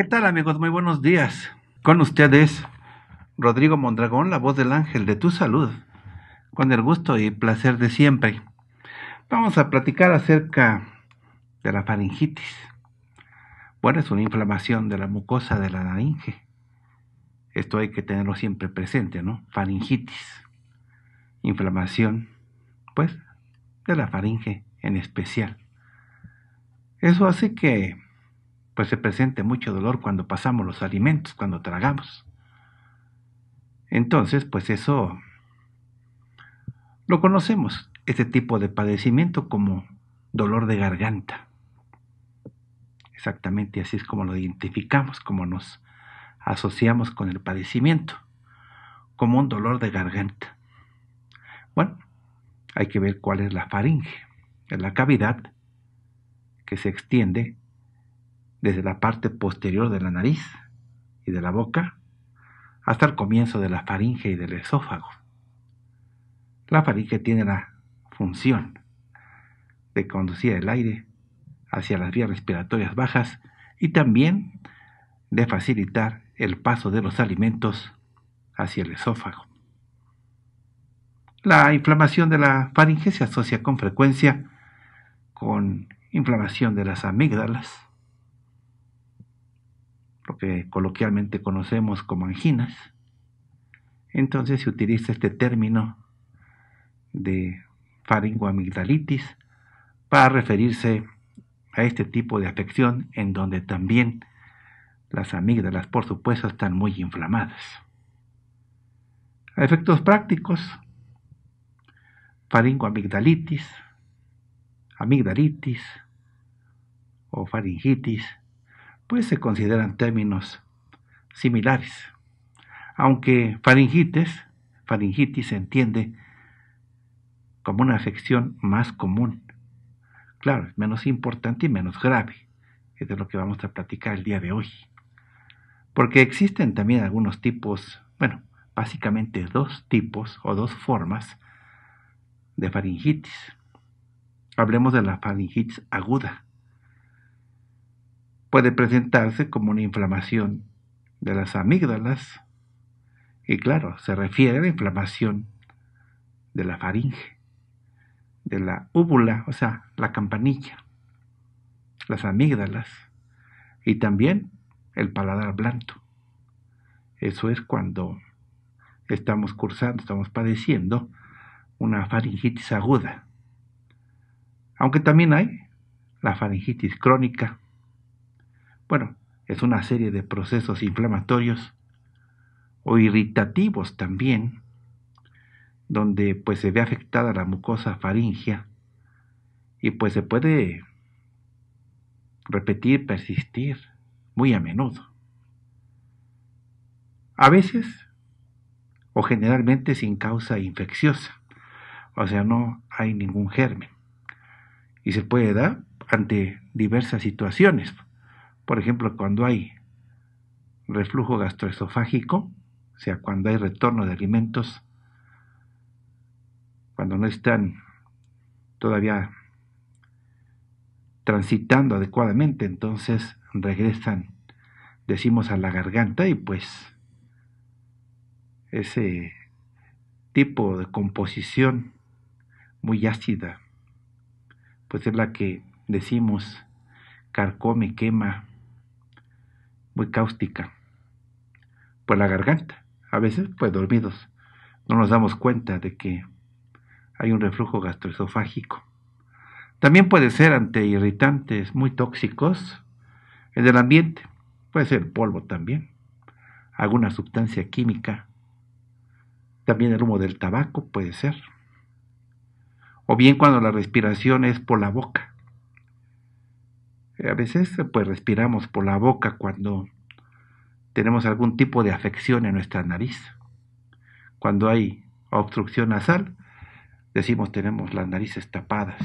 ¿qué tal amigos? Muy buenos días. Con ustedes, Rodrigo Mondragón, la voz del ángel de tu salud, con el gusto y placer de siempre. Vamos a platicar acerca de la faringitis. Bueno, es una inflamación de la mucosa de la laringe. Esto hay que tenerlo siempre presente, ¿no? Faringitis. Inflamación, pues, de la faringe en especial. Eso hace que pues se presente mucho dolor cuando pasamos los alimentos, cuando tragamos. Entonces, pues eso lo conocemos, este tipo de padecimiento como dolor de garganta. Exactamente así es como lo identificamos, como nos asociamos con el padecimiento, como un dolor de garganta. Bueno, hay que ver cuál es la faringe, es la cavidad que se extiende desde la parte posterior de la nariz y de la boca hasta el comienzo de la faringe y del esófago. La faringe tiene la función de conducir el aire hacia las vías respiratorias bajas y también de facilitar el paso de los alimentos hacia el esófago. La inflamación de la faringe se asocia con frecuencia con inflamación de las amígdalas, que coloquialmente conocemos como anginas, entonces se utiliza este término de faringoamigdalitis para referirse a este tipo de afección en donde también las amígdalas, por supuesto, están muy inflamadas. A efectos prácticos, faringoamigdalitis, amigdalitis o faringitis pues se consideran términos similares. Aunque faringitis, faringitis se entiende como una afección más común. Claro, es menos importante y menos grave, es de lo que vamos a platicar el día de hoy. Porque existen también algunos tipos, bueno, básicamente dos tipos o dos formas de faringitis. Hablemos de la faringitis aguda, puede presentarse como una inflamación de las amígdalas. Y claro, se refiere a la inflamación de la faringe, de la úvula, o sea, la campanilla, las amígdalas y también el paladar blando. Eso es cuando estamos cursando, estamos padeciendo una faringitis aguda. Aunque también hay la faringitis crónica, bueno, es una serie de procesos inflamatorios o irritativos también, donde pues se ve afectada la mucosa faríngea y pues se puede repetir, persistir muy a menudo. A veces o generalmente sin causa infecciosa, o sea, no hay ningún germen. Y se puede dar ante diversas situaciones, por ejemplo, cuando hay reflujo gastroesofágico, o sea, cuando hay retorno de alimentos, cuando no están todavía transitando adecuadamente, entonces regresan, decimos, a la garganta y pues ese tipo de composición muy ácida, pues es la que decimos carcome, quema, muy cáustica. Por la garganta, a veces pues dormidos, no nos damos cuenta de que hay un reflujo gastroesofágico. También puede ser ante irritantes muy tóxicos en el ambiente, puede ser polvo también, alguna sustancia química, también el humo del tabaco puede ser, o bien cuando la respiración es por la boca, eh, a veces pues respiramos por la boca cuando tenemos algún tipo de afección en nuestra nariz. Cuando hay obstrucción nasal, decimos tenemos las narices tapadas,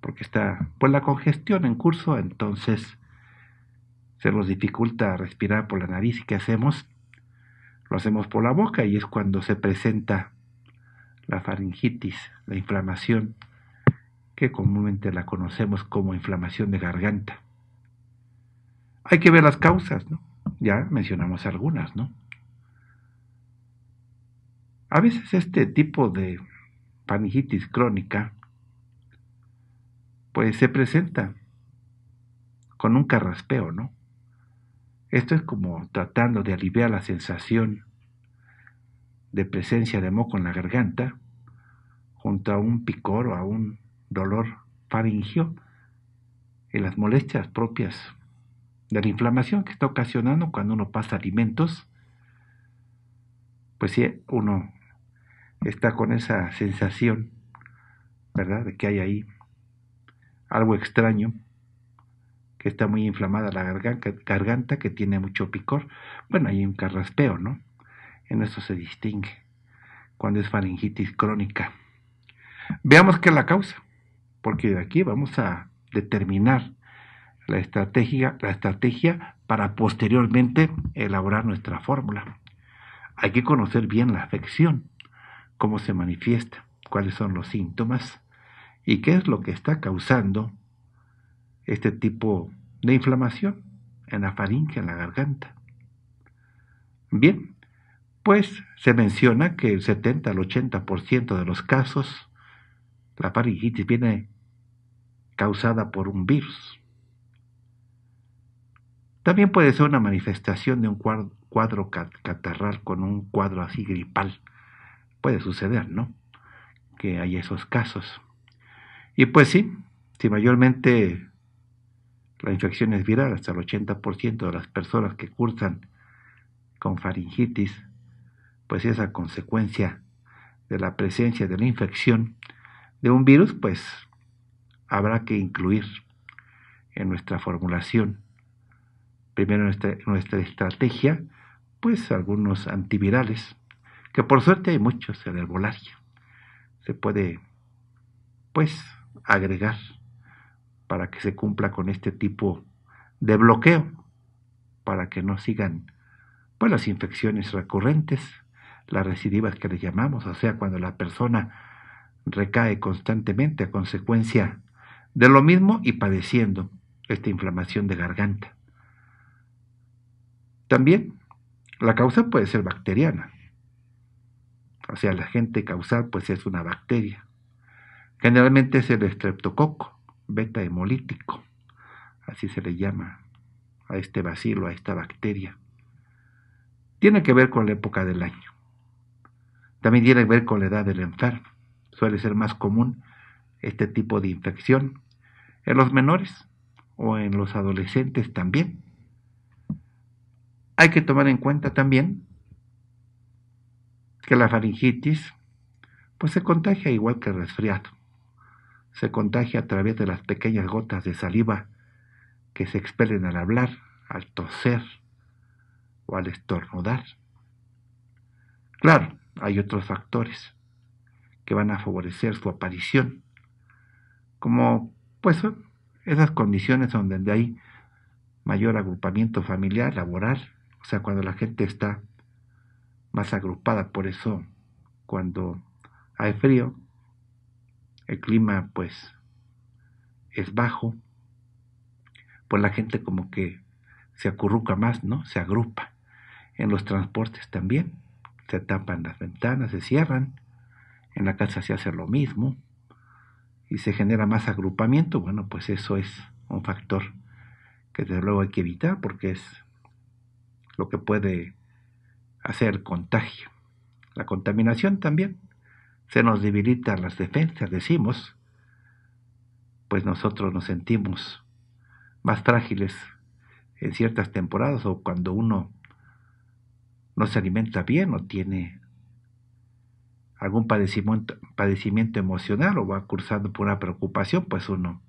porque está pues la congestión en curso, entonces se nos dificulta respirar por la nariz. ¿Y qué hacemos? Lo hacemos por la boca y es cuando se presenta la faringitis, la inflamación que comúnmente la conocemos como inflamación de garganta. Hay que ver las causas, ¿no? Ya mencionamos algunas, ¿no? A veces este tipo de panigitis crónica pues se presenta con un carraspeo, ¿no? Esto es como tratando de aliviar la sensación de presencia de moco en la garganta junto a un picor o a un dolor faringio y las molestias propias de la inflamación que está ocasionando cuando uno pasa alimentos, pues si uno está con esa sensación, ¿verdad?, de que hay ahí algo extraño, que está muy inflamada la garganta, garganta que tiene mucho picor, bueno, hay un carraspeo, ¿no? En eso se distingue cuando es faringitis crónica. Veamos qué es la causa porque de aquí vamos a determinar la estrategia, la estrategia para posteriormente elaborar nuestra fórmula. Hay que conocer bien la afección, cómo se manifiesta, cuáles son los síntomas y qué es lo que está causando este tipo de inflamación en la faringe, en la garganta. Bien, pues se menciona que el 70 al 80% de los casos la faringitis viene causada por un virus. También puede ser una manifestación de un cuadro, catarral con un cuadro así gripal. Puede suceder, ¿no? Que hay esos casos. Y pues sí, si mayormente la infección es viral, hasta el 80% de las personas que cursan con faringitis, pues esa consecuencia de la presencia de la infección de un virus, pues habrá que incluir en nuestra formulación, primero nuestra, nuestra estrategia, pues algunos antivirales, que por suerte hay muchos en herbolario, Se puede, pues, agregar para que se cumpla con este tipo de bloqueo, para que no sigan pues, las infecciones recurrentes, las recidivas que le llamamos, o sea, cuando la persona recae constantemente a consecuencia de lo mismo y padeciendo esta inflamación de garganta. También la causa puede ser bacteriana. O sea, la gente causal pues es una bacteria. Generalmente es el estreptococo, beta hemolítico. Así se le llama a este bacilo, a esta bacteria. Tiene que ver con la época del año. También tiene que ver con la edad del enfermo suele ser más común este tipo de infección en los menores o en los adolescentes también. Hay que tomar en cuenta también que la faringitis pues se contagia igual que el resfriado. Se contagia a través de las pequeñas gotas de saliva que se expelen al hablar, al toser o al estornudar. Claro, hay otros factores que van a favorecer su aparición. Como pues esas condiciones donde hay mayor agrupamiento familiar, laboral, o sea, cuando la gente está más agrupada, por eso cuando hay frío, el clima pues es bajo, pues la gente como que se acurruca más, ¿no? Se agrupa. En los transportes también, se tapan las ventanas, se cierran, en la casa se hace lo mismo y se genera más agrupamiento, bueno, pues eso es un factor que desde luego hay que evitar porque es lo que puede hacer contagio. La contaminación también se nos debilita las defensas, decimos, pues nosotros nos sentimos más frágiles en ciertas temporadas o cuando uno no se alimenta bien o tiene algún padecimiento, padecimiento emocional o va cursando por una preocupación, pues uno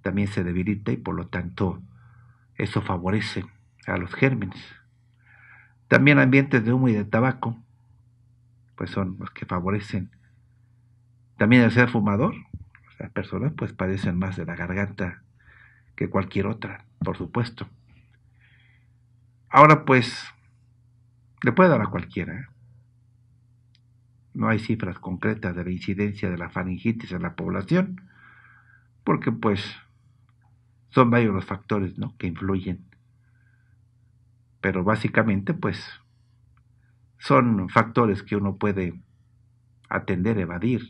también se debilita y por lo tanto eso favorece a los gérmenes. También ambientes de humo y de tabaco, pues son los que favorecen. También el ser fumador, las personas pues padecen más de la garganta que cualquier otra, por supuesto. Ahora pues, le puede dar a cualquiera. ¿eh? no hay cifras concretas de la incidencia de la faringitis en la población, porque pues son varios los factores ¿no? que influyen. Pero básicamente pues son factores que uno puede atender, evadir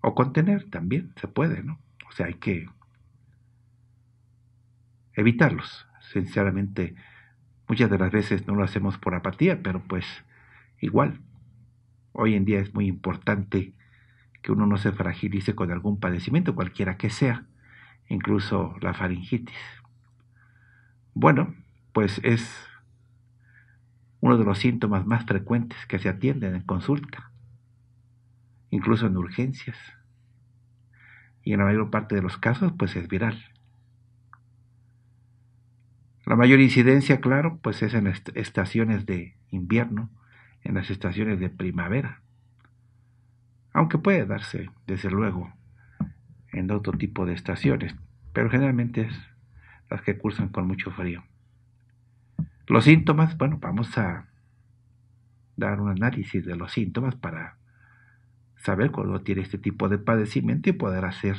o contener también, se puede, ¿no? O sea, hay que evitarlos. Sinceramente, muchas de las veces no lo hacemos por apatía, pero pues igual Hoy en día es muy importante que uno no se fragilice con algún padecimiento, cualquiera que sea, incluso la faringitis. Bueno, pues es uno de los síntomas más frecuentes que se atienden en consulta, incluso en urgencias. Y en la mayor parte de los casos, pues es viral. La mayor incidencia, claro, pues es en estaciones de invierno, en las estaciones de primavera, aunque puede darse, desde luego, en otro tipo de estaciones, pero generalmente es las que cursan con mucho frío. Los síntomas, bueno, vamos a dar un análisis de los síntomas para saber cuándo tiene este tipo de padecimiento y poder hacer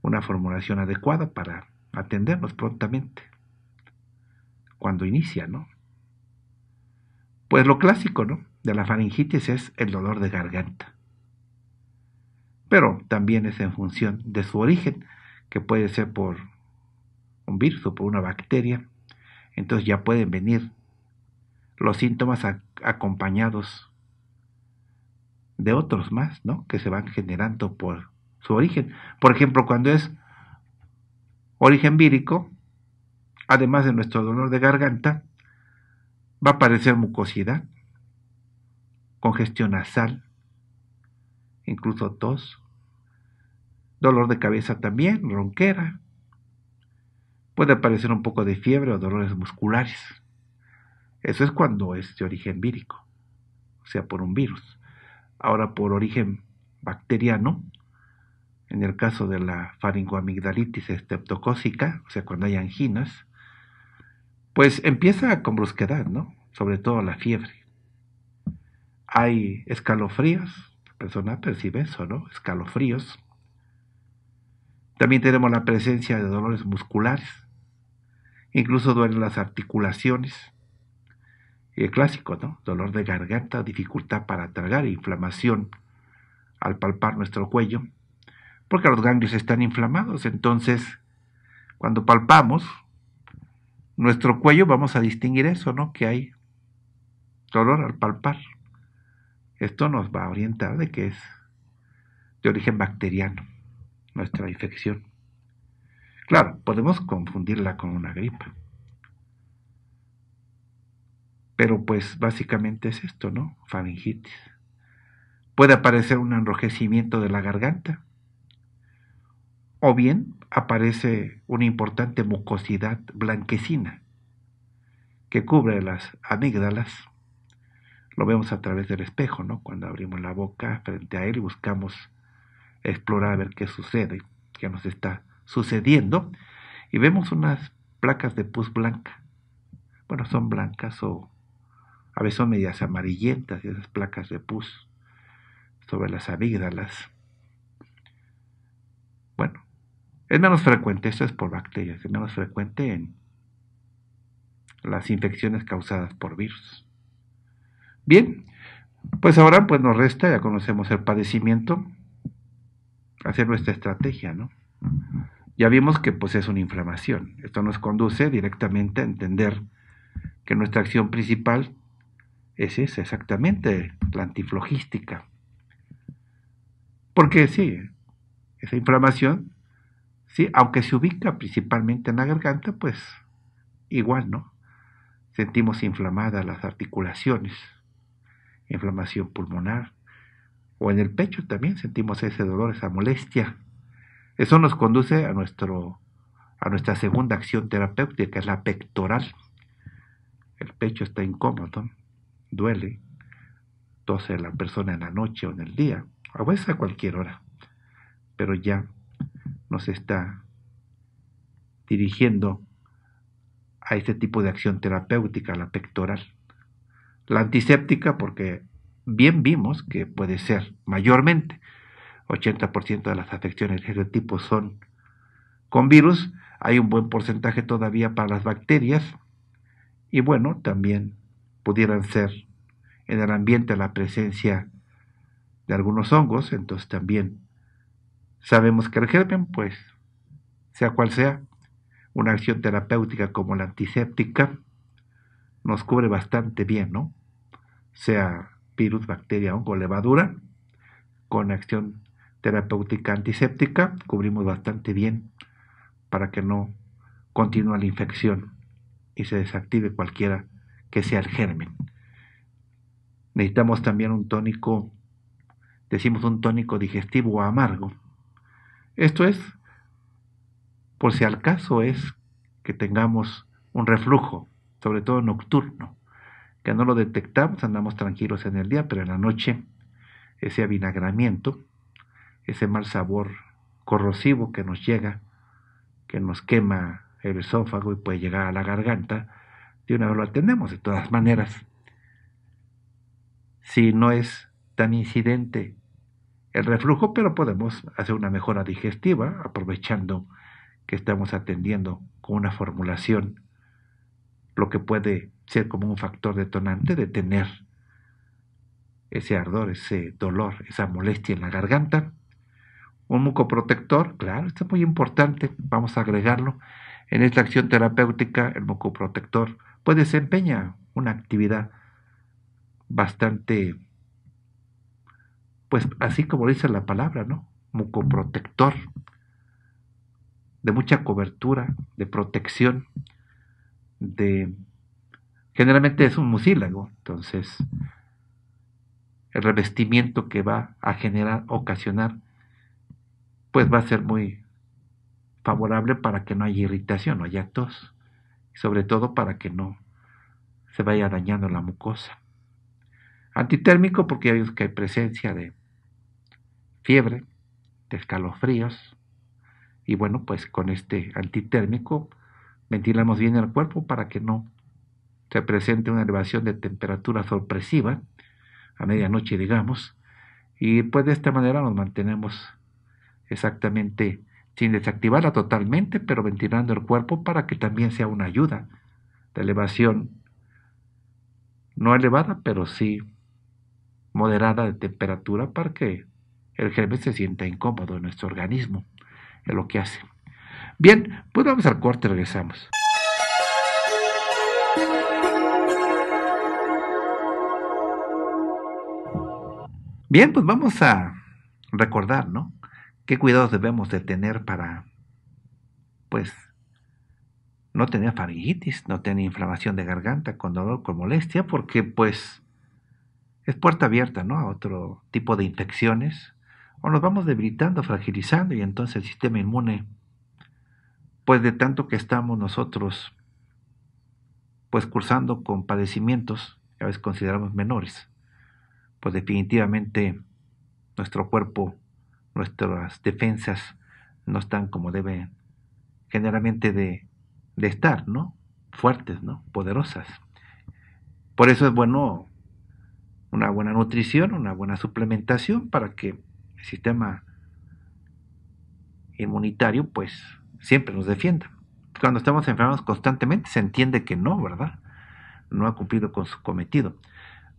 una formulación adecuada para atendernos prontamente cuando inicia, ¿no? Pues lo clásico, De la faringitis es el dolor de garganta. Pero también es en función de su origen, que puede ser por un virus o por una bacteria. Entonces ya pueden venir los síntomas acompañados de otros más, ¿no? Que se van generando por su origen. Por ejemplo, cuando es origen vírico, además de nuestro dolor de garganta, va a aparecer mucosidad, congestión nasal, incluso tos, dolor de cabeza también, ronquera. Puede aparecer un poco de fiebre o dolores musculares. Eso es cuando es de origen vírico, o sea, por un virus. Ahora, por origen bacteriano, en el caso de la faringoamigdalitis estreptocócica, o sea, cuando hay anginas, pues empieza con brusquedad, ¿no? Sobre todo la fiebre. Hay escalofríos, la persona percibe eso, ¿no? Escalofríos. También tenemos la presencia de dolores musculares, incluso duelen las articulaciones. Y el clásico, ¿no? Dolor de garganta, dificultad para tragar, inflamación al palpar nuestro cuello, porque los ganglios están inflamados. Entonces, cuando palpamos, nuestro cuello vamos a distinguir eso, ¿no? Que hay dolor al palpar. Esto nos va a orientar de que es de origen bacteriano nuestra infección. Claro, podemos confundirla con una gripa. Pero pues básicamente es esto, ¿no? Faringitis. Puede aparecer un enrojecimiento de la garganta. O bien aparece una importante mucosidad blanquecina que cubre las amígdalas. Lo vemos a través del espejo, ¿no? Cuando abrimos la boca frente a él y buscamos explorar a ver qué sucede, qué nos está sucediendo, y vemos unas placas de pus blanca. Bueno, son blancas o a veces son medias amarillentas esas placas de pus sobre las amígdalas. Bueno, es menos frecuente, esto es por bacterias, es menos frecuente en las infecciones causadas por virus. Bien, pues ahora pues nos resta, ya conocemos el padecimiento, hacer nuestra estrategia, ¿no? Ya vimos que pues es una inflamación. Esto nos conduce directamente a entender que nuestra acción principal es esa, exactamente, la antiflogística. Porque sí, esa inflamación ¿sí? Aunque se ubica principalmente en la garganta, pues igual, ¿no? Sentimos inflamadas las articulaciones, inflamación pulmonar, o en el pecho también sentimos ese dolor, esa molestia. Eso nos conduce a, nuestro, a nuestra segunda acción terapéutica, que es la pectoral. El pecho está incómodo, duele, tose la persona en la noche o en el día, a veces a cualquier hora, pero ya nos está dirigiendo a este tipo de acción terapéutica, la pectoral. La antiséptica, porque bien vimos que puede ser mayormente 80% de las afecciones de este tipo son con virus, hay un buen porcentaje todavía para las bacterias y bueno, también pudieran ser en el ambiente la presencia de algunos hongos, entonces también Sabemos que el germen, pues, sea cual sea, una acción terapéutica como la antiséptica nos cubre bastante bien, ¿no? Sea virus, bacteria, hongo, levadura, con acción terapéutica antiséptica cubrimos bastante bien para que no continúe la infección y se desactive cualquiera que sea el germen. Necesitamos también un tónico, decimos un tónico digestivo o amargo, esto es, por si al caso es que tengamos un reflujo, sobre todo nocturno, que no lo detectamos, andamos tranquilos en el día, pero en la noche ese avinagramiento, ese mal sabor corrosivo que nos llega, que nos quema el esófago y puede llegar a la garganta, de una vez lo atendemos de todas maneras. Si no es tan incidente el reflujo, pero podemos hacer una mejora digestiva aprovechando que estamos atendiendo con una formulación lo que puede ser como un factor detonante de tener ese ardor, ese dolor, esa molestia en la garganta. Un mucoprotector, claro, esto es muy importante, vamos a agregarlo. En esta acción terapéutica, el mucoprotector pues desempeña una actividad bastante pues así como dice la palabra, ¿no? Mucoprotector, de mucha cobertura, de protección, de... Generalmente es un mucílago, entonces el revestimiento que va a generar, ocasionar, pues va a ser muy favorable para que no haya irritación, no haya tos, sobre todo para que no se vaya dañando la mucosa. Antitérmico porque hay que hay presencia de fiebre, de escalofríos. Y bueno, pues con este antitérmico ventilamos bien el cuerpo para que no se presente una elevación de temperatura sorpresiva a medianoche, digamos. Y pues de esta manera nos mantenemos exactamente sin desactivarla totalmente, pero ventilando el cuerpo para que también sea una ayuda de elevación no elevada, pero sí moderada de temperatura para que el germen se sienta incómodo en nuestro organismo, en lo que hace. Bien, pues vamos al corte, regresamos. Bien, pues vamos a recordar, ¿no? ¿Qué cuidados debemos de tener para, pues, no tener faringitis, no tener inflamación de garganta con dolor, con molestia, porque pues es puerta abierta, ¿no? A otro tipo de infecciones o nos vamos debilitando, fragilizando y entonces el sistema inmune, pues de tanto que estamos nosotros, pues cursando con padecimientos a veces consideramos menores, pues definitivamente nuestro cuerpo, nuestras defensas no están como deben generalmente de, de estar, ¿no? Fuertes, ¿no? Poderosas. Por eso es bueno una buena nutrición, una buena suplementación para que sistema inmunitario, pues siempre nos defienda. Cuando estamos enfermos constantemente se entiende que no, ¿verdad? No ha cumplido con su cometido.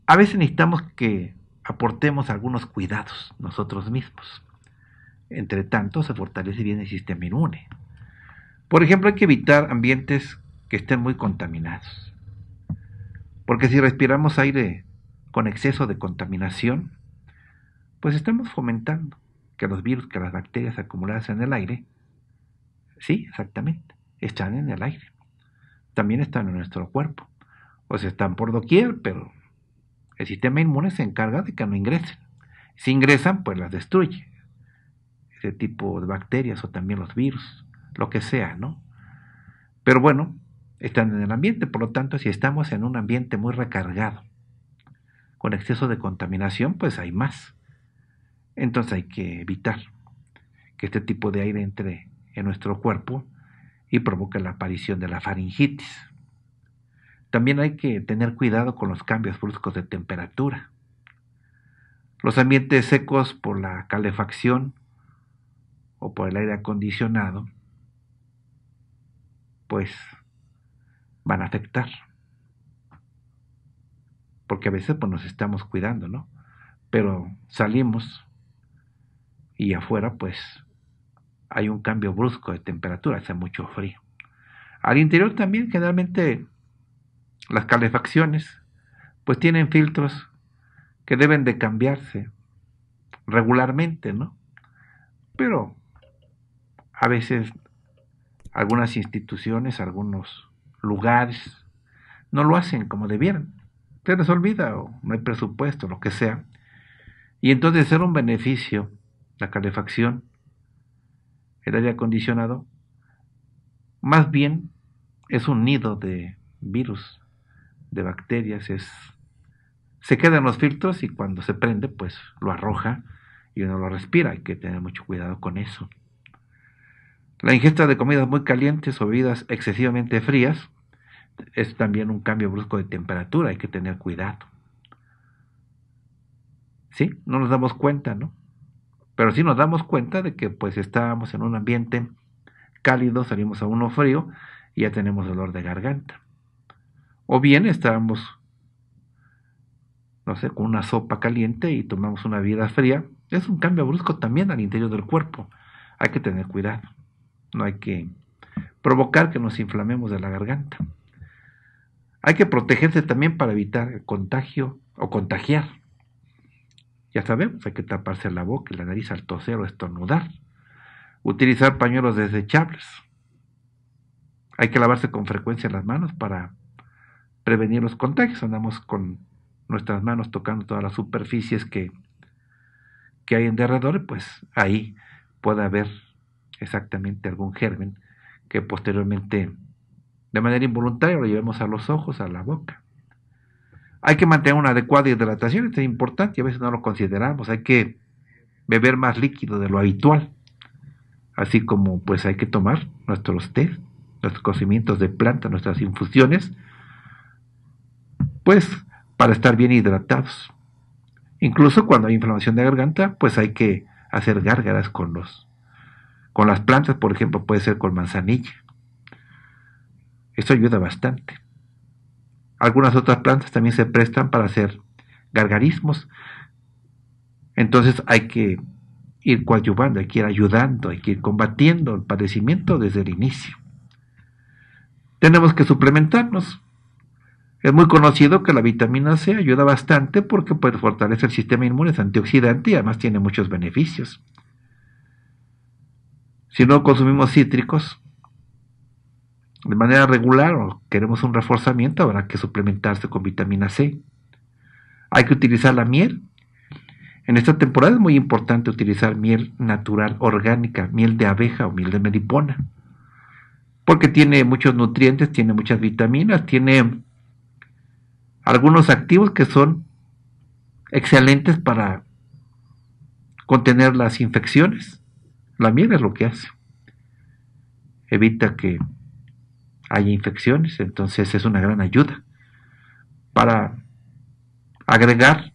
A veces necesitamos que aportemos algunos cuidados nosotros mismos. Entre tanto, se fortalece bien el sistema inmune. Por ejemplo, hay que evitar ambientes que estén muy contaminados. Porque si respiramos aire con exceso de contaminación, pues estamos fomentando que los virus, que las bacterias acumuladas en el aire, sí, exactamente, están en el aire. También están en nuestro cuerpo. O sea, están por doquier, pero el sistema inmune se encarga de que no ingresen. Si ingresan, pues las destruye. Ese tipo de bacterias o también los virus, lo que sea, ¿no? Pero bueno, están en el ambiente, por lo tanto, si estamos en un ambiente muy recargado, con exceso de contaminación, pues hay más. Entonces hay que evitar que este tipo de aire entre en nuestro cuerpo y provoque la aparición de la faringitis. También hay que tener cuidado con los cambios bruscos de temperatura. Los ambientes secos por la calefacción o por el aire acondicionado, pues van a afectar. Porque a veces pues, nos estamos cuidando, ¿no? Pero salimos y afuera pues hay un cambio brusco de temperatura, hace mucho frío. Al interior también generalmente las calefacciones pues tienen filtros que deben de cambiarse regularmente, ¿no? Pero a veces algunas instituciones, algunos lugares no lo hacen como debieran. Se les olvida o no hay presupuesto, lo que sea. Y entonces ser un beneficio la calefacción, el aire acondicionado, más bien es un nido de virus, de bacterias, es se quedan en los filtros y cuando se prende, pues lo arroja y uno lo respira. Hay que tener mucho cuidado con eso. La ingesta de comidas muy calientes o bebidas excesivamente frías es también un cambio brusco de temperatura, hay que tener cuidado. ¿Sí? No nos damos cuenta, ¿no? Pero si nos damos cuenta de que pues estábamos en un ambiente cálido, salimos a uno frío y ya tenemos dolor de garganta. O bien estábamos, no sé, con una sopa caliente y tomamos una vida fría. Es un cambio brusco también al interior del cuerpo. Hay que tener cuidado. No hay que provocar que nos inflamemos de la garganta. Hay que protegerse también para evitar el contagio o contagiar. Ya sabemos, pues, hay que taparse la boca y la nariz al toser o estornudar. Utilizar pañuelos desechables. Hay que lavarse con frecuencia las manos para prevenir los contagios. Andamos con nuestras manos tocando todas las superficies que, que hay en derredor, pues ahí puede haber exactamente algún germen que posteriormente de manera involuntaria lo llevemos a los ojos, a la boca. Hay que mantener una adecuada hidratación, esto es importante, a veces no lo consideramos, hay que beber más líquido de lo habitual, así como pues hay que tomar nuestros té, nuestros cocimientos de planta, nuestras infusiones, pues para estar bien hidratados. Incluso cuando hay inflamación de garganta, pues hay que hacer gárgaras con los con las plantas, por ejemplo, puede ser con manzanilla. Esto ayuda bastante. Algunas otras plantas también se prestan para hacer gargarismos. Entonces hay que ir coadyuvando, hay que ir ayudando, hay que ir combatiendo el padecimiento desde el inicio. Tenemos que suplementarnos. Es muy conocido que la vitamina C ayuda bastante porque puede fortalecer el sistema inmune, es antioxidante y además tiene muchos beneficios. Si no consumimos cítricos, de manera regular o queremos un reforzamiento, habrá que suplementarse con vitamina C. Hay que utilizar la miel. En esta temporada es muy importante utilizar miel natural orgánica, miel de abeja o miel de melipona, porque tiene muchos nutrientes, tiene muchas vitaminas, tiene algunos activos que son excelentes para contener las infecciones. La miel es lo que hace. Evita que hay infecciones, entonces es una gran ayuda para agregar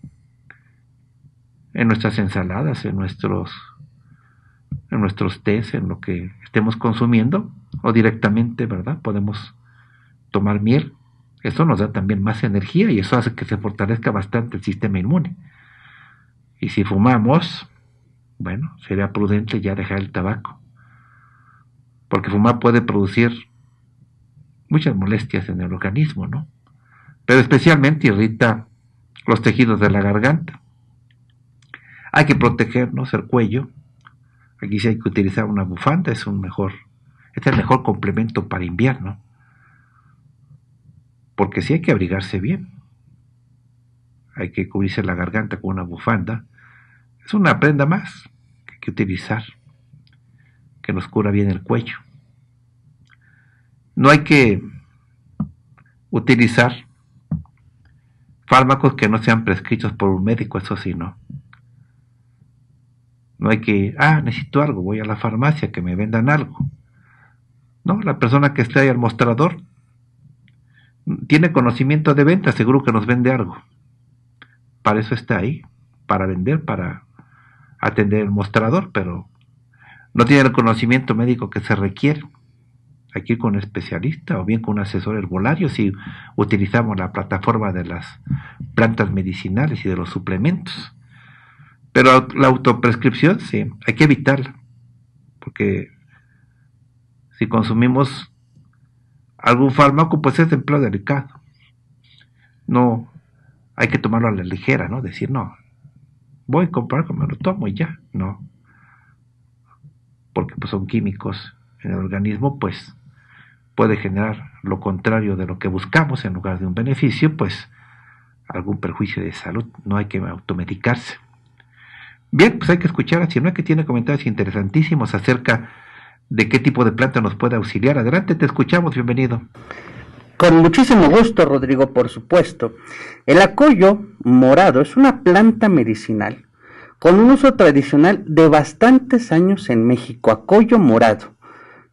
en nuestras ensaladas, en nuestros en nuestros tés, en lo que estemos consumiendo o directamente, ¿verdad? Podemos tomar miel. Eso nos da también más energía y eso hace que se fortalezca bastante el sistema inmune. Y si fumamos, bueno, sería prudente ya dejar el tabaco. Porque fumar puede producir muchas molestias en el organismo, ¿no? Pero especialmente irrita los tejidos de la garganta. Hay que protegernos el cuello. Aquí sí hay que utilizar una bufanda, es un mejor, es el mejor complemento para invierno. Porque sí hay que abrigarse bien. Hay que cubrirse la garganta con una bufanda. Es una prenda más que hay que utilizar, que nos cura bien el cuello. No hay que utilizar fármacos que no sean prescritos por un médico, eso sí, no. No hay que, ah, necesito algo, voy a la farmacia, que me vendan algo. No, la persona que está ahí al mostrador tiene conocimiento de venta, seguro que nos vende algo. Para eso está ahí, para vender, para atender el mostrador, pero no tiene el conocimiento médico que se requiere hay que ir con un especialista o bien con un asesor herbolario si utilizamos la plataforma de las plantas medicinales y de los suplementos. Pero la autoprescripción, sí, hay que evitarla, porque si consumimos algún fármaco, pues es de empleo delicado. No, hay que tomarlo a la ligera, ¿no? Decir, no, voy a comprar como lo tomo y ya, no. Porque pues, son químicos en el organismo, pues puede generar lo contrario de lo que buscamos en lugar de un beneficio, pues algún perjuicio de salud. No hay que automedicarse. Bien, pues hay que escuchar a Sinoa que tiene comentarios interesantísimos acerca de qué tipo de planta nos puede auxiliar. Adelante, te escuchamos, bienvenido. Con muchísimo gusto, Rodrigo, por supuesto. El acollo morado es una planta medicinal con un uso tradicional de bastantes años en México, acollo morado.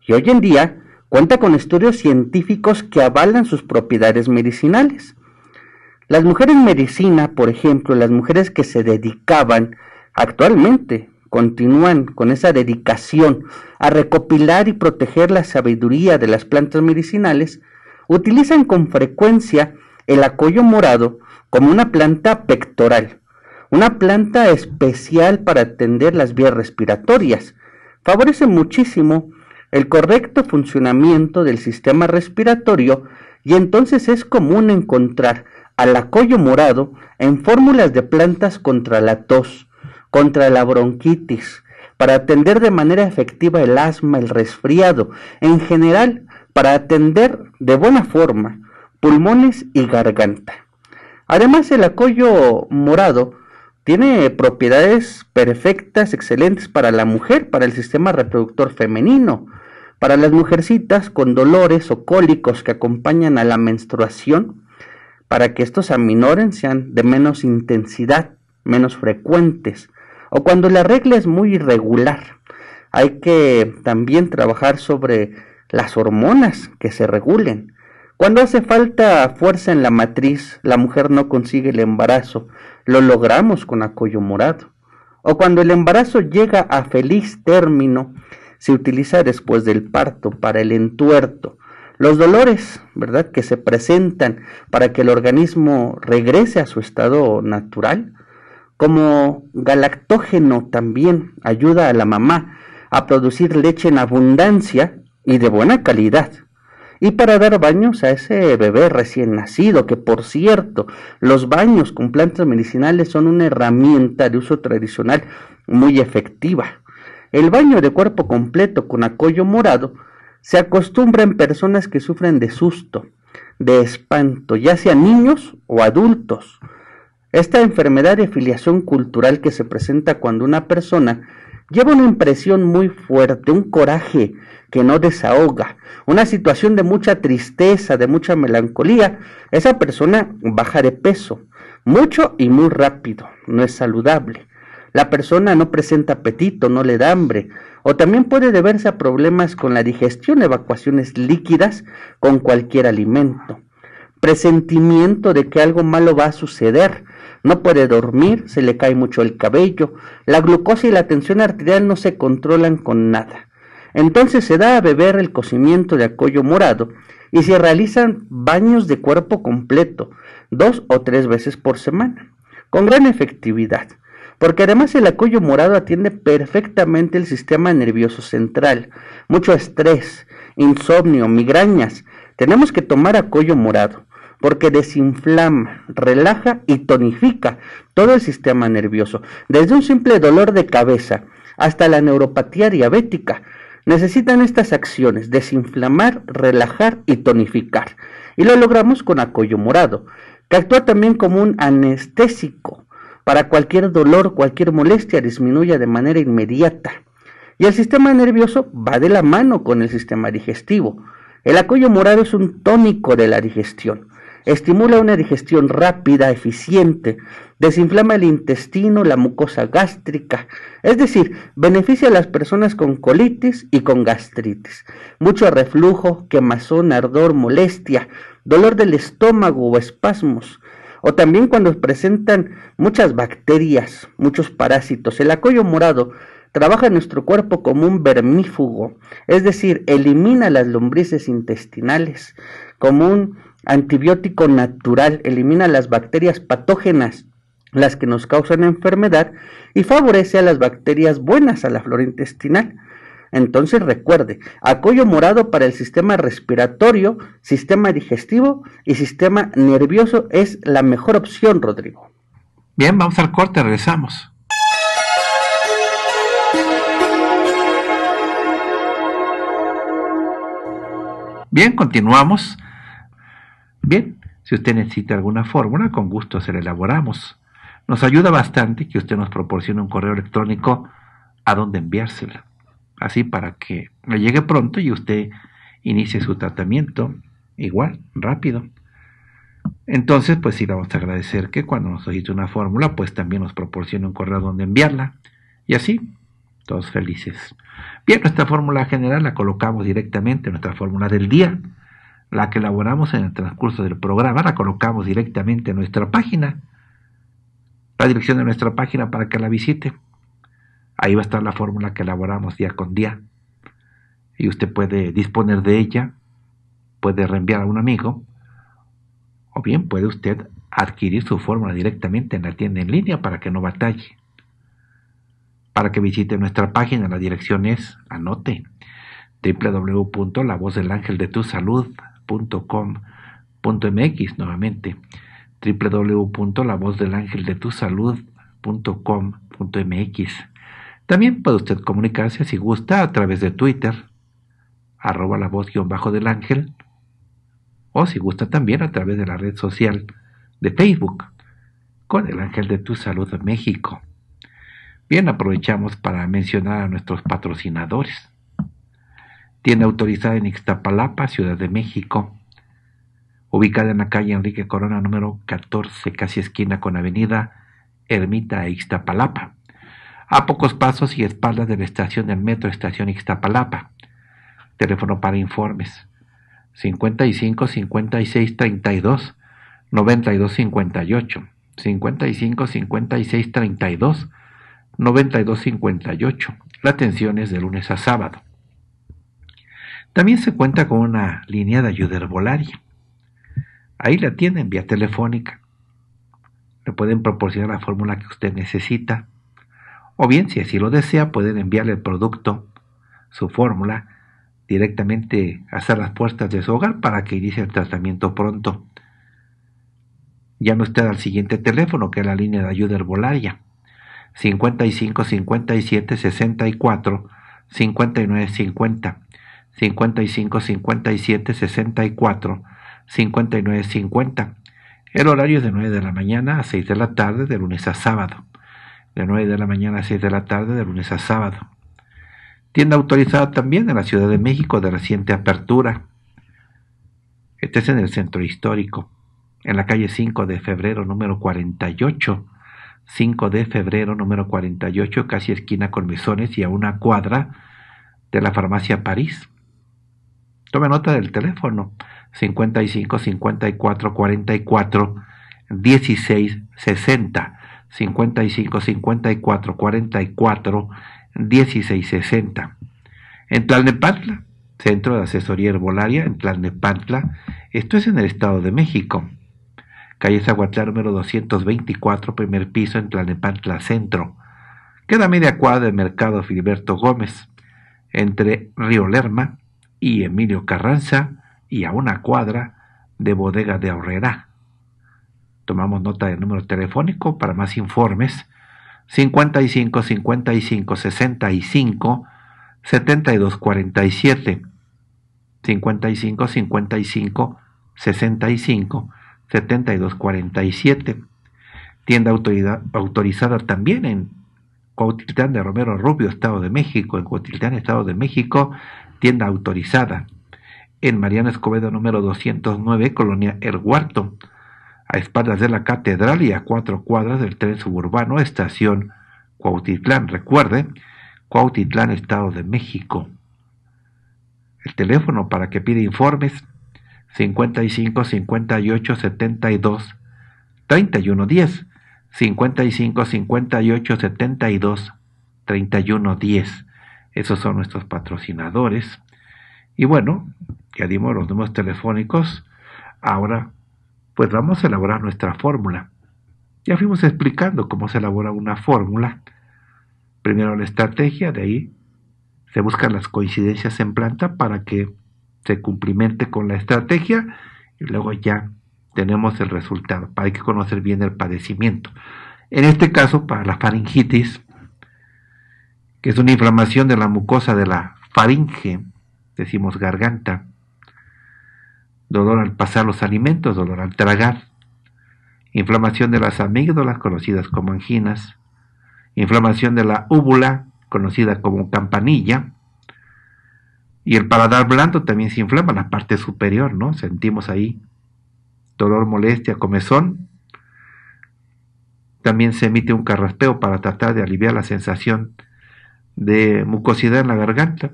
Y hoy en día Cuenta con estudios científicos que avalan sus propiedades medicinales. Las mujeres en medicina, por ejemplo, las mujeres que se dedicaban actualmente, continúan con esa dedicación a recopilar y proteger la sabiduría de las plantas medicinales, utilizan con frecuencia el acollo morado como una planta pectoral, una planta especial para atender las vías respiratorias. Favorece muchísimo el correcto funcionamiento del sistema respiratorio y entonces es común encontrar al acollo morado en fórmulas de plantas contra la tos, contra la bronquitis, para atender de manera efectiva el asma, el resfriado, en general para atender de buena forma pulmones y garganta. Además el acollo morado tiene propiedades perfectas, excelentes para la mujer, para el sistema reproductor femenino, para las mujercitas con dolores o cólicos que acompañan a la menstruación, para que estos aminoren sean de menos intensidad, menos frecuentes, o cuando la regla es muy irregular. Hay que también trabajar sobre las hormonas que se regulen. Cuando hace falta fuerza en la matriz, la mujer no consigue el embarazo, lo logramos con acollo morado. O cuando el embarazo llega a feliz término, se utiliza después del parto para el entuerto. Los dolores, ¿verdad?, que se presentan para que el organismo regrese a su estado natural. Como galactógeno también ayuda a la mamá a producir leche en abundancia y de buena calidad. Y para dar baños a ese bebé recién nacido, que por cierto, los baños con plantas medicinales son una herramienta de uso tradicional muy efectiva. El baño de cuerpo completo con acollo morado se acostumbra en personas que sufren de susto, de espanto, ya sea niños o adultos. Esta enfermedad de filiación cultural que se presenta cuando una persona lleva una impresión muy fuerte, un coraje que no desahoga, una situación de mucha tristeza, de mucha melancolía, esa persona baja de peso, mucho y muy rápido, no es saludable. La persona no presenta apetito, no le da hambre, o también puede deberse a problemas con la digestión, evacuaciones líquidas con cualquier alimento. Presentimiento de que algo malo va a suceder. No puede dormir, se le cae mucho el cabello, la glucosa y la tensión arterial no se controlan con nada. Entonces se da a beber el cocimiento de acollo morado y se realizan baños de cuerpo completo, dos o tres veces por semana, con gran efectividad porque además el acollo morado atiende perfectamente el sistema nervioso central. Mucho estrés, insomnio, migrañas. Tenemos que tomar acollo morado porque desinflama, relaja y tonifica todo el sistema nervioso, desde un simple dolor de cabeza hasta la neuropatía diabética. Necesitan estas acciones, desinflamar, relajar y tonificar. Y lo logramos con acollo morado, que actúa también como un anestésico para cualquier dolor, cualquier molestia disminuya de manera inmediata. Y el sistema nervioso va de la mano con el sistema digestivo. El acollo morado es un tónico de la digestión. Estimula una digestión rápida, eficiente, desinflama el intestino, la mucosa gástrica, es decir, beneficia a las personas con colitis y con gastritis. Mucho reflujo, quemazón, ardor, molestia, dolor del estómago o espasmos, o también cuando presentan muchas bacterias, muchos parásitos. El acollo morado trabaja en nuestro cuerpo como un vermífugo, es decir, elimina las lombrices intestinales como un antibiótico natural, elimina las bacterias patógenas las que nos causan enfermedad y favorece a las bacterias buenas a la flora intestinal. Entonces recuerde, acollo morado para el sistema respiratorio, sistema digestivo y sistema nervioso es la mejor opción, Rodrigo. Bien, vamos al corte, regresamos. Bien, continuamos. Bien, si usted necesita alguna fórmula, con gusto se la elaboramos. Nos ayuda bastante que usted nos proporcione un correo electrónico a donde enviársela así para que le llegue pronto y usted inicie su tratamiento igual, rápido. Entonces, pues sí, vamos a agradecer que cuando nos solicite una fórmula, pues también nos proporcione un correo donde enviarla. Y así, todos felices. Bien, nuestra fórmula general la colocamos directamente, nuestra fórmula del día, la que elaboramos en el transcurso del programa, la colocamos directamente en nuestra página, la dirección de nuestra página para que la visite. Ahí va a estar la fórmula que elaboramos día con día. Y usted puede disponer de ella, puede reenviar a un amigo, o bien puede usted adquirir su fórmula directamente en la tienda en línea para que no batalle. Para que visite nuestra página, la dirección es, anote, www.lavozdelangeldetusalud.com.mx nuevamente www.lavozdelangeldetusalud.com.mx también puede usted comunicarse si gusta a través de Twitter, arroba la voz guión bajo del ángel, o si gusta también a través de la red social de Facebook, con el ángel de tu salud México. Bien, aprovechamos para mencionar a nuestros patrocinadores. Tiene autorizada en Ixtapalapa, Ciudad de México, ubicada en la calle Enrique Corona número 14, casi esquina con Avenida Ermita e Ixtapalapa a pocos pasos y espaldas de la estación del metro Estación Ixtapalapa. Teléfono para informes 55 56 32 92 58 55 56 32 92 58. La atención es de lunes a sábado. También se cuenta con una línea de ayuda herbolaria. Ahí la tienen vía telefónica. Le pueden proporcionar la fórmula que usted necesita o bien, si así lo desea, pueden enviarle el producto, su fórmula, directamente hasta las puertas de su hogar para que inicie el tratamiento pronto. Llame usted al siguiente teléfono, que es la línea de ayuda herbolaria. 55 57 64 59 50 55 57 64 59 50 El horario es de 9 de la mañana a 6 de la tarde de lunes a sábado de 9 de la mañana a 6 de la tarde, de lunes a sábado. Tienda autorizada también en la Ciudad de México de reciente apertura. Este es en el centro histórico, en la calle 5 de febrero número 48. 5 de febrero número 48, casi esquina con mesones y a una cuadra de la farmacia París. Tome nota del teléfono 55 54 44 16 60 55 54 44 16 60. En Tlalnepantla, Centro de Asesoría Herbolaria en Tlalnepantla, esto es en el Estado de México. Calle Zaguatlar número 224, primer piso en Tlalnepantla Centro. Queda media cuadra del Mercado Filiberto Gómez, entre Río Lerma y Emilio Carranza, y a una cuadra de Bodega de Aurrera. Tomamos nota del número telefónico para más informes. 55 55 65 72 47. 55 55 65 72 47. Tienda autorizada también en Cuautitlán de Romero Rubio, Estado de México. En Cuautitlán, Estado de México, tienda autorizada. En Mariano Escobedo número 209, Colonia El Huarto a espaldas de la catedral y a cuatro cuadras del tren suburbano, estación Cuautitlán. Recuerde, Cuautitlán, Estado de México. El teléfono para que pida informes 55 58 72 31 10 55 58 72 31 10. Esos son nuestros patrocinadores. Y bueno, ya dimos los números telefónicos. Ahora pues vamos a elaborar nuestra fórmula. Ya fuimos explicando cómo se elabora una fórmula. Primero la estrategia, de ahí se buscan las coincidencias en planta para que se cumplimente con la estrategia y luego ya tenemos el resultado. hay que conocer bien el padecimiento. En este caso, para la faringitis, que es una inflamación de la mucosa de la faringe, decimos garganta, dolor al pasar los alimentos, dolor al tragar, inflamación de las amígdalas, conocidas como anginas, inflamación de la úvula, conocida como campanilla, y el paladar blando también se inflama, en la parte superior, ¿no? Sentimos ahí dolor, molestia, comezón. También se emite un carraspeo para tratar de aliviar la sensación de mucosidad en la garganta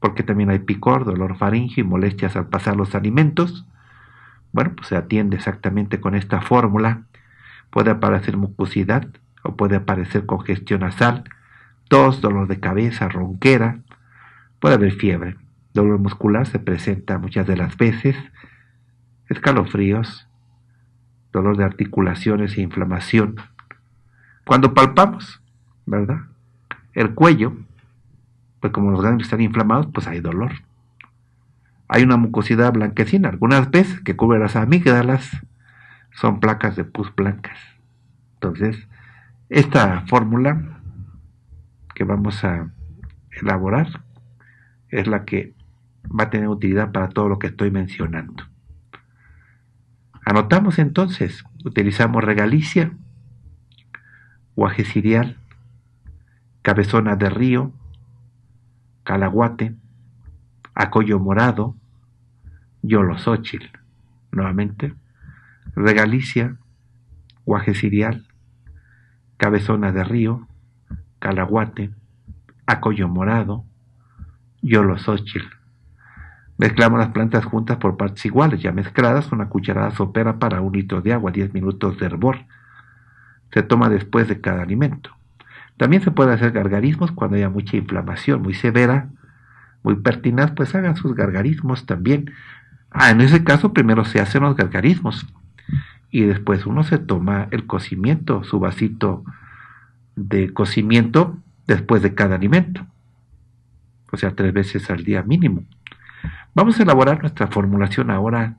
porque también hay picor, dolor faringe y molestias al pasar los alimentos. Bueno, pues se atiende exactamente con esta fórmula. Puede aparecer mucosidad o puede aparecer congestión nasal, tos, dolor de cabeza, ronquera. Puede haber fiebre. Dolor muscular se presenta muchas de las veces. Escalofríos, dolor de articulaciones e inflamación. Cuando palpamos, ¿verdad? El cuello, pues como los ganglios están inflamados, pues hay dolor. Hay una mucosidad blanquecina, algunas veces que cubre las amígdalas, son placas de pus blancas. Entonces, esta fórmula que vamos a elaborar es la que va a tener utilidad para todo lo que estoy mencionando. Anotamos entonces, utilizamos regalicia, guaje cereal, cabezona de río, Calaguate, acollo Morado, Yolosóchil, nuevamente, Regalicia, Guaje cereal, Cabezona de Río, Calaguate, acollo Morado, Yolosóchil. Mezclamos las plantas juntas por partes iguales, ya mezcladas, una cucharada sopera para un litro de agua, 10 minutos de hervor. Se toma después de cada alimento. También se puede hacer gargarismos cuando haya mucha inflamación muy severa, muy pertinaz, pues hagan sus gargarismos también. Ah, en ese caso primero se hacen los gargarismos y después uno se toma el cocimiento, su vasito de cocimiento después de cada alimento. O sea, tres veces al día mínimo. Vamos a elaborar nuestra formulación ahora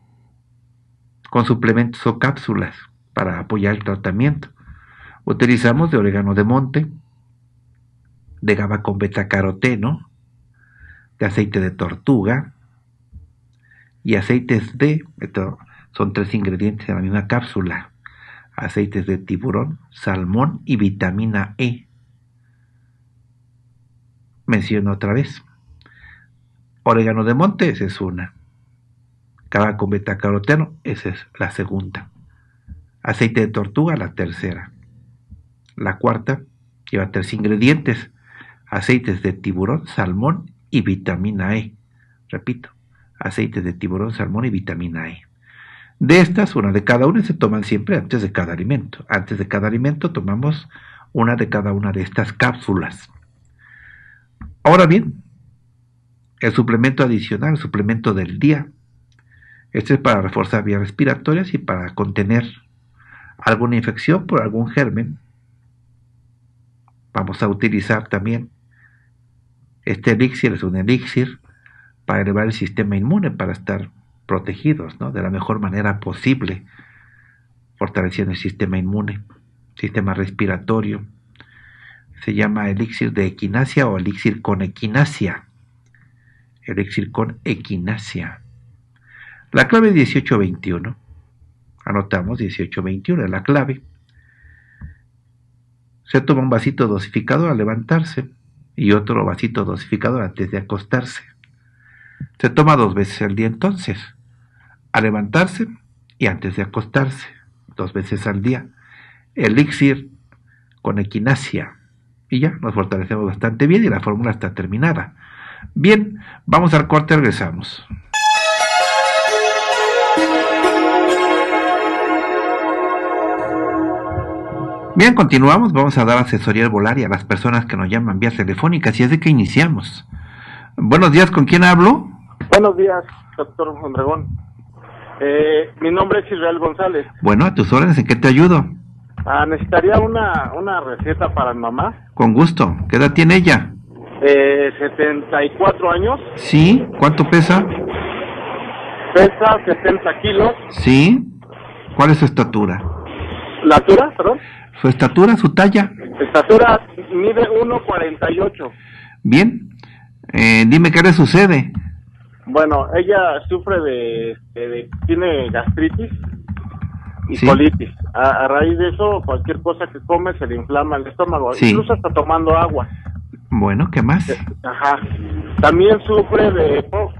con suplementos o cápsulas para apoyar el tratamiento. Utilizamos de orégano de monte, de GABA con betacaroteno, de aceite de tortuga y aceites de, son tres ingredientes en la misma cápsula, aceites de tiburón, salmón y vitamina E. Menciono otra vez, orégano de monte, esa es una. GABA con caroteno esa es la segunda. Aceite de tortuga, la tercera. La cuarta lleva tres ingredientes aceites de tiburón, salmón y vitamina E. Repito, aceites de tiburón, salmón y vitamina E. De estas, una de cada una se toman siempre antes de cada alimento. Antes de cada alimento tomamos una de cada una de estas cápsulas. Ahora bien, el suplemento adicional, el suplemento del día. Este es para reforzar vías respiratorias y para contener alguna infección por algún germen. Vamos a utilizar también este elixir es un elixir para elevar el sistema inmune, para estar protegidos ¿no? de la mejor manera posible, fortaleciendo el sistema inmune, sistema respiratorio. Se llama elixir de equinacia o elixir con equinacia. Elixir con equinacia. La clave 1821. Anotamos 1821, es la clave. Se toma un vasito dosificado al levantarse y otro vasito dosificador antes de acostarse. Se toma dos veces al día entonces, a levantarse y antes de acostarse, dos veces al día. Elixir con equinacia. Y ya, nos fortalecemos bastante bien y la fórmula está terminada. Bien, vamos al corte, regresamos. Bien, continuamos. Vamos a dar asesoría al volar y a las personas que nos llaman vía telefónica. ¿Si es de que iniciamos. Buenos días, ¿con quién hablo? Buenos días, doctor eh, mi nombre es Israel González. Bueno, a tus órdenes, ¿en qué te ayudo? Ah, necesitaría una, receta para mi mamá. Con gusto. ¿Qué edad tiene ella? Eh, 74 años. Sí, ¿cuánto pesa? Pesa 70 kilos. Sí. ¿Cuál es su estatura? ¿La altura, perdón? ¿Su estatura, su talla? Estatura mide 1,48. Bien. Eh, dime qué le sucede. Bueno, ella sufre de, tiene gastritis y colitis. A, raíz de eso, cualquier cosa que come se le inflama el estómago, incluso está tomando agua. Bueno, ¿qué más? Eh, ajá. También sufre de oh,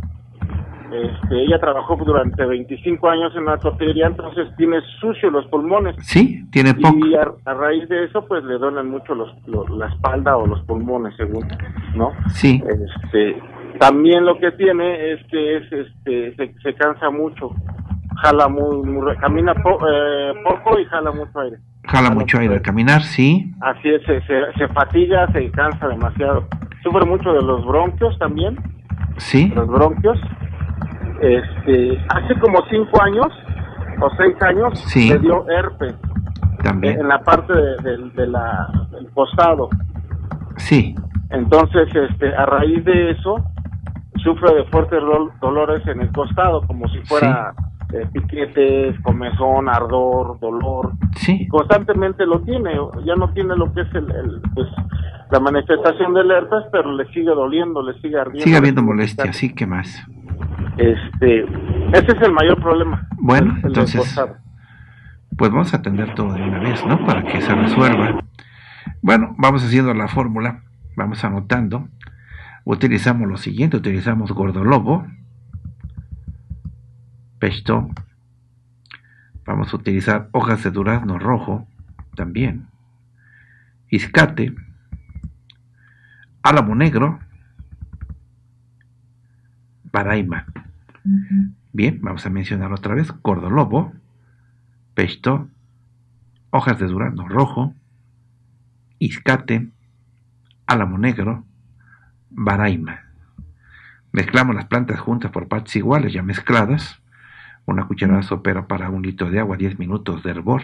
este, ella trabajó durante 25 años en la tortillería, entonces tiene sucio los pulmones. Sí, tiene poco. Y a, raíz de eso, pues le duelen mucho los, la espalda o los pulmones, según, ¿no? Sí. Este, también lo que tiene es que es, este, se, cansa mucho, jala muy, camina eh, poco y jala mucho aire. Jala, mucho aire al caminar, sí. Así es, se, se fatiga, se cansa demasiado. Sufre mucho de los bronquios también. Sí. Los bronquios este, hace como cinco años o seis años le dio herpes. En la parte de, del costado. Sí. Entonces, este, a raíz de eso, sufre de fuertes dolores en el costado, como si fuera eh, piquetes, comezón, ardor, dolor. Sí. constantemente lo tiene, ya no tiene lo que es el, pues, la manifestación del herpes, pero le sigue doliendo, le sigue ardiendo. Sigue habiendo molestia, sí, ¿qué más? Este, ese es el mayor problema. Bueno, entonces, pues vamos a atender todo de una vez, ¿no? Para que se resuelva. Bueno, vamos haciendo la fórmula, vamos anotando. Utilizamos lo siguiente, utilizamos gordolobo, pesto, vamos a utilizar hojas de durazno rojo también, iscate, álamo negro, Baraima. Bien, vamos a mencionar otra vez cordolobo, pesto, hojas de durano rojo, iscate, álamo negro, baraima. Mezclamos las plantas juntas por partes iguales, ya mezcladas. Una cucharada sopera para un litro de agua, 10 minutos de hervor.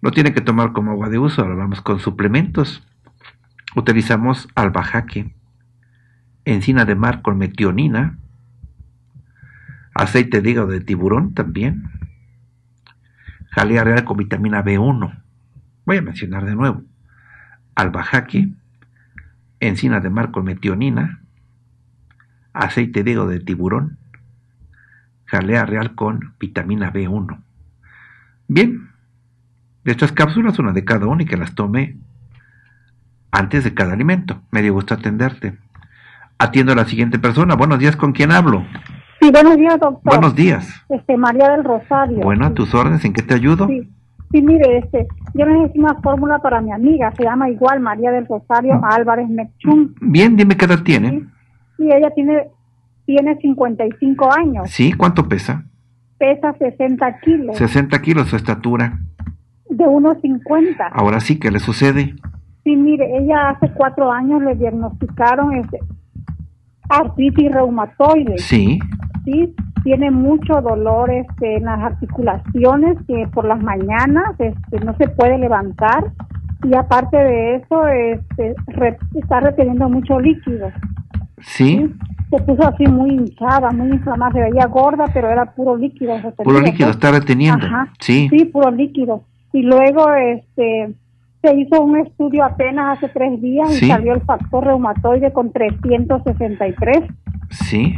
Lo tiene que tomar como agua de uso, ahora vamos con suplementos. Utilizamos albajaque, encina de mar con metionina, aceite de hígado de tiburón también, jalea real con vitamina B1, voy a mencionar de nuevo, albajaque, encina de mar con metionina, aceite de hígado de tiburón, jalea real con vitamina B1. Bien, de estas cápsulas, una de cada una y que las tome antes de cada alimento. Me dio gusto atenderte. Atiendo a la siguiente persona. Buenos días, ¿con quién hablo? Sí, buenos días, doctor. Buenos días. Este, María del Rosario. Bueno, a tus órdenes, ¿en qué te ayudo? Sí, mire, este, yo necesito una fórmula para mi amiga, se llama igual María del Rosario ah. Álvarez Mechún. Bien, dime qué edad tiene. Sí, ella tiene, tiene 55 años. Sí, ¿cuánto pesa? Pesa 60 kilos. 60 kilos su estatura. De 1,50. Ahora sí, ¿qué le sucede? Sí, mire, ella hace cuatro años le diagnosticaron este, artritis reumatoide. Sí. Sí, tiene mucho dolor este, en las articulaciones, que por las mañanas este, no se puede levantar y aparte de eso este, está reteniendo mucho líquido. ¿Sí? Se puso así muy hinchada, muy inflamada, se veía gorda, pero era puro líquido. puro líquido, está reteniendo. Sí. Sí, puro líquido. Y luego, este, se hizo un estudio apenas hace tres días y salió el factor reumatoide con 363. Sí.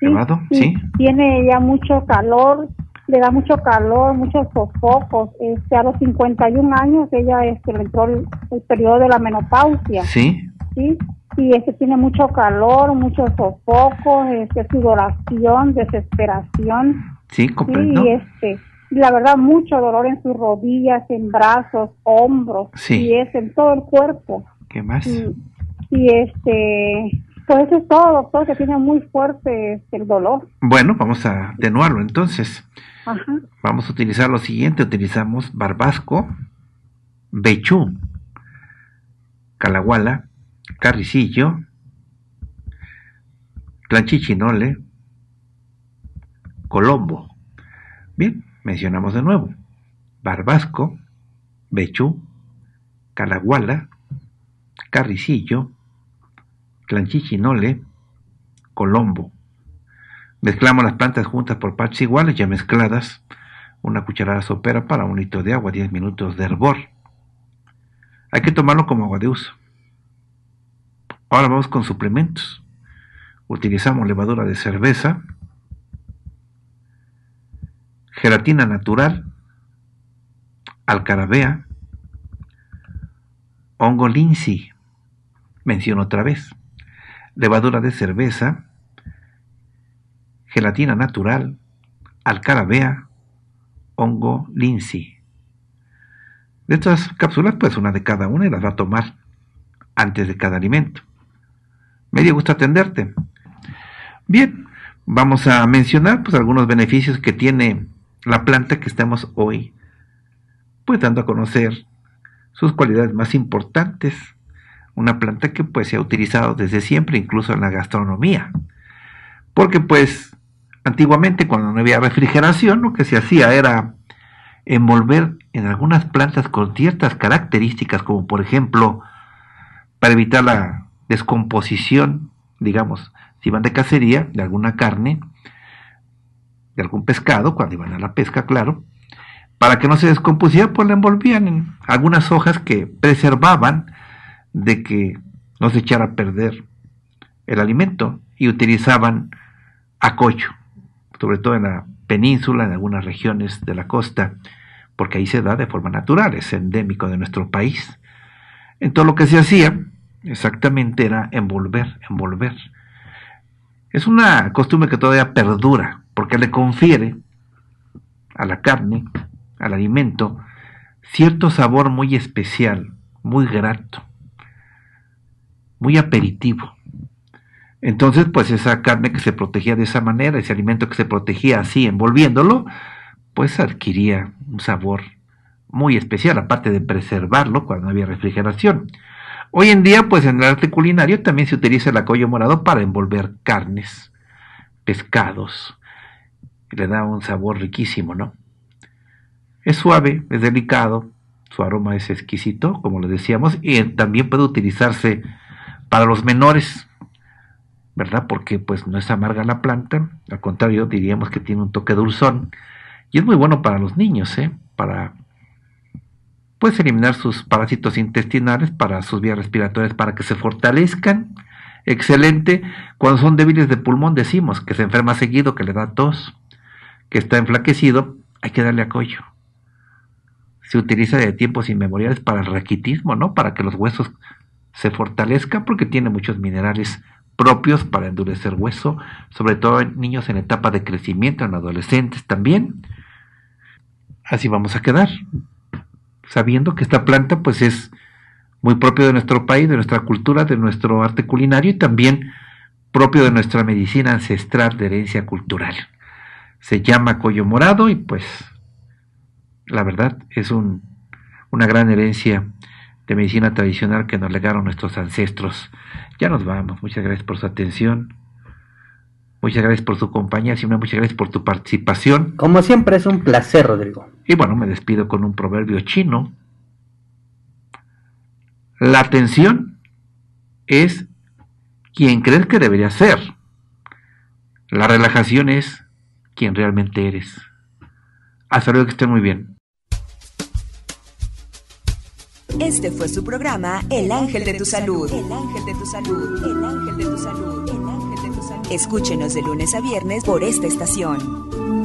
Sí, sí. Tiene ella mucho calor, le da mucho calor, muchos sofocos. Este, a los 51 años ella este, entró el, periodo de la menopausia. Sí. Sí. Y este tiene mucho calor, muchos sofocos, este, sudoración, desesperación. Sí, comprendo. Sí, y este la verdad, mucho dolor en sus rodillas, en brazos, hombros, sí. es en todo el cuerpo. ¿Qué más? Y, este, pues eso es todo, doctor, que tiene muy fuerte este, el dolor. Bueno, vamos a atenuarlo entonces. Ajá. Vamos a utilizar lo siguiente, utilizamos barbasco, bechú, calaguala, carricillo, clanchichinole, colombo. Bien, mencionamos de nuevo, Barbasco, Bechú, Calaguala, Carricillo, Clanchichinole, Colombo. Mezclamos las plantas juntas por partes iguales, ya mezcladas, una cucharada sopera para un litro de agua, 10 minutos de hervor. Hay que tomarlo como agua de uso. Ahora vamos con suplementos. Utilizamos levadura de cerveza, gelatina natural, alcarabea, hongo linsi, menciono otra vez, levadura de cerveza, gelatina natural, alcarabea, hongo linsi. De estas cápsulas, pues una de cada una y las va a tomar antes de cada alimento. Me dio gusto atenderte. Bien, vamos a mencionar pues algunos beneficios que tiene la planta que estamos hoy, pues dando a conocer sus cualidades más importantes, una planta que pues se ha utilizado desde siempre, incluso en la gastronomía, porque pues antiguamente cuando no había refrigeración lo que se hacía era envolver en algunas plantas con ciertas características, como por ejemplo, para evitar la descomposición, digamos, si van de cacería de alguna carne, de algún pescado, cuando iban a la pesca, claro, para que no se descompusiera, pues la envolvían en algunas hojas que preservaban de que no se echara a perder el alimento y utilizaban acocho, sobre todo en la península, en algunas regiones de la costa, porque ahí se da de forma natural, es endémico de nuestro país. Entonces lo que se hacía exactamente era envolver, envolver. Es una costumbre que todavía perdura porque le confiere a la carne, al alimento, cierto sabor muy especial, muy grato, muy aperitivo. Entonces, pues esa carne que se protegía de esa manera, ese alimento que se protegía así envolviéndolo, pues adquiría un sabor muy especial, aparte de preservarlo cuando había refrigeración. Hoy en día, pues en el arte culinario también se utiliza el acollo morado para envolver carnes, pescados, le da un sabor riquísimo, ¿no? Es suave, es delicado, su aroma es exquisito, como le decíamos, y también puede utilizarse para los menores, ¿verdad? Porque pues no es amarga la planta, al contrario, diríamos que tiene un toque dulzón, y es muy bueno para los niños, ¿eh? Para pues eliminar sus parásitos intestinales, para sus vías respiratorias, para que se fortalezcan. Excelente. Cuando son débiles de pulmón decimos que se enferma seguido, que le da tos que está enflaquecido, hay que darle acollo. Se utiliza de tiempos inmemoriales para el raquitismo, ¿no? Para que los huesos se fortalezcan porque tiene muchos minerales propios para endurecer hueso, sobre todo en niños en etapa de crecimiento, en adolescentes también. Así vamos a quedar, sabiendo que esta planta pues es muy propio de nuestro país, de nuestra cultura, de nuestro arte culinario y también propio de nuestra medicina ancestral de herencia cultural se llama Coyo Morado y pues la verdad es un, una gran herencia de medicina tradicional que nos legaron nuestros ancestros. Ya nos vamos, muchas gracias por su atención. Muchas gracias por su compañía, siempre muchas gracias por tu participación. Como siempre es un placer, Rodrigo. Y bueno, me despido con un proverbio chino. La atención es quien crees que debería ser. La relajación es Quién realmente eres. Hasta luego, que estén muy bien. Este fue su programa El Ángel de tu Salud. El Ángel de tu Salud. El Ángel de tu Salud. El Ángel de tu Salud. Escúchenos de lunes a viernes por esta estación.